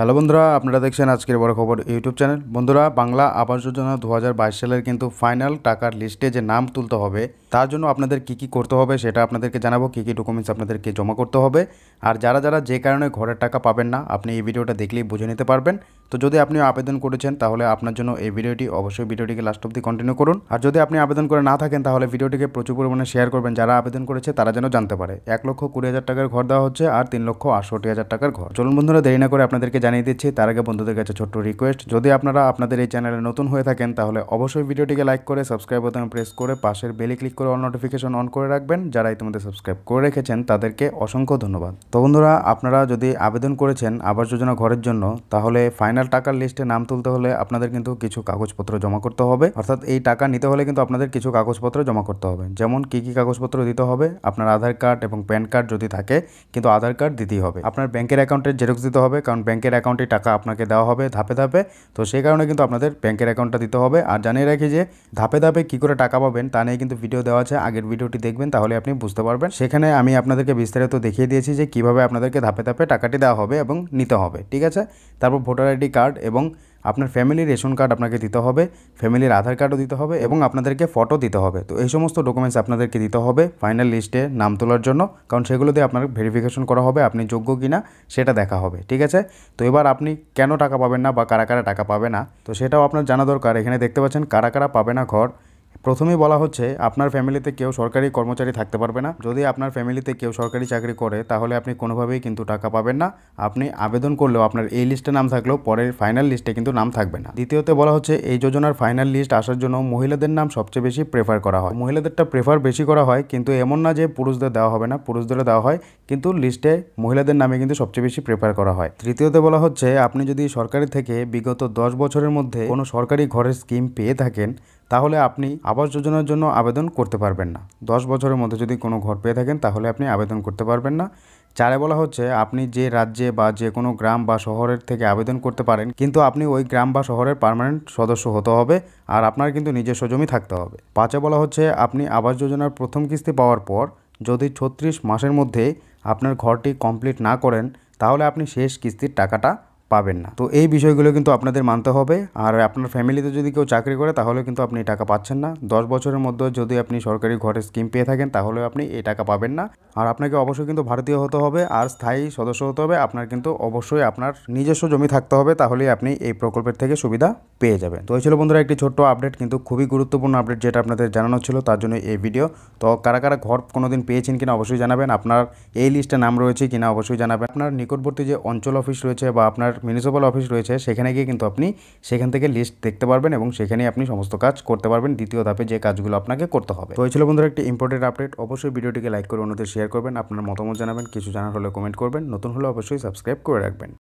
hello বন্ধুরা আপনারা দেখছেন আজকের বড় খবর ইউটিউব চ্যানেল বন্ধুরা বাংলা আবাস যোজনা দু সালের কিন্তু ফাইনাল টাকার লিস্টে যে নাম তুলতে হবে তার জন্য আপনাদের কি কি করতে হবে সেটা আপনাদেরকে জানাবো কী কী ডকুমেন্টস আপনাদেরকে জমা করতে হবে আর যারা যারা যে কারণে ঘরের টাকা পাবেন না আপনি এই ভিডিওটা দেখলেই বুঝে নিতে পারবেন তো যদি আপনি আবেদন করেছেন তাহলে আপনার জন্য এই ভিডিওটি অবশ্যই ভিডিওটিকে লাস্ট অব্দি কন্টিনিউ করুন আর যদি আপনি আবেদন করে না থাকেন তাহলে ভিডিওটিকে প্রচুর পরিমাণে শেয়ার করবেন যারা আবেদন করেছে তারা যেন জানতে পারে এক লক্ষ কুড়ি হাজার টাকার ঘর দেওয়া হচ্ছে আর তিন লক্ষ আটষট্টি হাজার টাকার ঘর চলুন বন্ধুরা দেরি না করে আপনাদেরকে জানিয়ে দিচ্ছি তার আগে বন্ধুদের কাছে ছোট্ট রিকোয়েস্ট যদি আপনারা আপনাদের এই চ্যানেলে নতুন হয়ে থাকেন তাহলে অবশ্যই ভিডিওটিকে লাইক করে সাবস্ক্রাইব বোতামে প্রেস করে পাশের বেলে ক্লিক করে অল নোটিফিকেশন অন করে রাখবেন যারা ইতিমধ্যে সাবস্ক্রাইব করে রেখেছেন তাদেরকে অসংখ্য ধন্যবাদ তো বন্ধুরা আপনারা যদি আবেদন করেছেন আবাস যোজনা ঘরের জন্য তাহলে ফাইনাল টাকার লিস্টে নাম তুলতে হলে আপনাদের কিন্তু কিছু কাগজপত্র জমা করতে হবে অর্থাৎ এই টাকা নিতে হলে কিন্তু আপনাদের কিছু কাগজপত্র জমা করতে হবে যেমন কি কি কাগজপত্র দিতে হবে আপনার আধার কার্ড এবং প্যান কার্ড যদি থাকে কিন্তু আধার কার্ড দিতেই হবে আপনার ব্যাংকের অ্যাকাউন্টের জেরক্স দিতে হবে কারণ ব্যাংকের অ্যাকাউন্টে টাকা আপনাকে দেওয়া হবে ধাপে ধাপে তো সেই কারণে কিন্তু আপনাদের ব্যাংকের অ্যাকাউন্টটা দিতে হবে আর জানিয়ে রাখি যে ধাপে ধাপে কী করে টাকা পাবেন তা নিয়ে কিন্তু ভিডিও দেওয়া আছে আগের ভিডিওটি দেখবেন তাহলে আপনি বুঝতে পারবেন সেখানে আমি আপনাদেরকে বিস্তারিত দেখিয়ে দিয়েছি যে কীভাবে আপনাদেরকে ধাপে ধাপে টাকাটি দেওয়া হবে এবং নিতে হবে ঠিক আছে তারপর ভোটার আইডি কার্ড এবং আপনার ফ্যামিলির রেশন কার্ড আপনাকে দিতে হবে ফ্যামিলির আধার কার্ডও দিতে হবে এবং আপনাদেরকে ফটো দিতে হবে তো এই সমস্ত ডকুমেন্টস আপনাদেরকে দিতে হবে ফাইনাল লিস্টে নাম তোলার জন্য কারণ সেগুলো দিয়ে আপনার ভেরিফিকেশন করা হবে আপনি যোগ্য কিনা সেটা দেখা হবে ঠিক আছে তো এবার আপনি কেন টাকা পাবেন না বা কারা কারা টাকা পাবে না তো সেটাও আপনার জানা দরকার এখানে দেখতে পাচ্ছেন কারা কারা পাবে না ঘর প্রথমেই বলা হচ্ছে আপনার ফ্যামিলিতে কেউ সরকারি কর্মচারী থাকতে পারবে না যদি আপনার ফ্যামিলিতে কেউ সরকারি চাকরি করে তাহলে আপনি কোনোভাবেই কিন্তু টাকা পাবেন না আপনি আবেদন করলেও আপনার এই লিস্টে নাম থাকলেও পরের ফাইনাল লিস্টে কিন্তু নাম থাকবে না দ্বিতীয়তে বলা হচ্ছে এই যোজনার ফাইনাল লিস্ট আসার জন্য মহিলাদের নাম সবচেয়ে বেশি প্রেফার করা হয় মহিলাদেরটা প্রেফার বেশি করা হয় কিন্তু এমন না যে পুরুষদের দেওয়া হবে না পুরুষদেরও দেওয়া হয় কিন্তু লিস্টে মহিলাদের নামে কিন্তু সবচেয়ে বেশি প্রেফার করা হয় তৃতীয়তে বলা হচ্ছে আপনি যদি সরকারি থেকে বিগত দশ বছরের মধ্যে কোনো সরকারি ঘরের স্কিম পেয়ে থাকেন তাহলে আপনি আবাস যোজনার জন্য আবেদন করতে পারবেন না দশ বছরের মধ্যে যদি কোনো ঘর পেয়ে থাকেন তাহলে আপনি আবেদন করতে পারবেন না চারে বলা হচ্ছে আপনি যে রাজ্যে বা যে কোনো গ্রাম বা শহরের থেকে আবেদন করতে পারেন কিন্তু আপনি ওই গ্রাম বা শহরের পারমানেন্ট সদস্য হতে হবে আর আপনার কিন্তু নিজস্ব জমি থাকতে হবে পাঁচে বলা হচ্ছে আপনি আবাস যোজনার প্রথম কিস্তি পাওয়ার পর যদি ছত্রিশ মাসের মধ্যে আপনার ঘরটি কমপ্লিট না করেন তাহলে আপনি শেষ কিস্তির টাকাটা পাবেন না তো এই বিষয়গুলো কিন্তু আপনাদের মানতে হবে আর আপনার ফ্যামিলিতে যদি কেউ চাকরি করে তাহলে কিন্তু আপনি টাকা পাচ্ছেন না দশ বছরের মধ্যে যদি আপনি সরকারি ঘরের স্কিম পেয়ে থাকেন তাহলে আপনি এই টাকা পাবেন না আর আপনাকে অবশ্যই কিন্তু ভারতীয় হতে হবে আর স্থায়ী সদস্য হতে হবে আপনার কিন্তু অবশ্যই আপনার নিজস্ব জমি থাকতে হবে তাহলেই আপনি এই প্রকল্পের থেকে সুবিধা পেয়ে যাবেন তো এই ছিল বন্ধুরা একটি ছোট্ট আপডেট কিন্তু খুবই গুরুত্বপূর্ণ আপডেট যেটা আপনাদের জানানো ছিল তার জন্য এই ভিডিও তো কারা কারা ঘর কোনোদিন পেয়েছেন কিনা অবশ্যই জানাবেন আপনার এই লিস্টে নাম রয়েছে কিনা অবশ্যই জানাবেন আপনার নিকটবর্তী যে অঞ্চল অফিস রয়েছে বা আপনার মিউনিসিপ্যাল অফিস রয়েছে সেখানে গিয়ে কিন্তু আপনি সেখান থেকে লিস্ট দেখতে পারবেন এবং সেখানে আপনি সমস্ত কাজ করতে পারবেন দ্বিতীয় ধাপে যে কাজগুলো আপনাকে করতে হবে তো এই ছিল বন্ধুরা একটি ইম্পর্টেন্ট আপডেট অবশ্যই ভিডিওটিকে লাইক করে অন্যদের শেয়ার করবেন আপনার মতামত জানাবেন কিছু জানার হলে কমেন্ট করবেন নতুন হলে অবশ্যই সাবস্ক্রাইব করে রাখবেন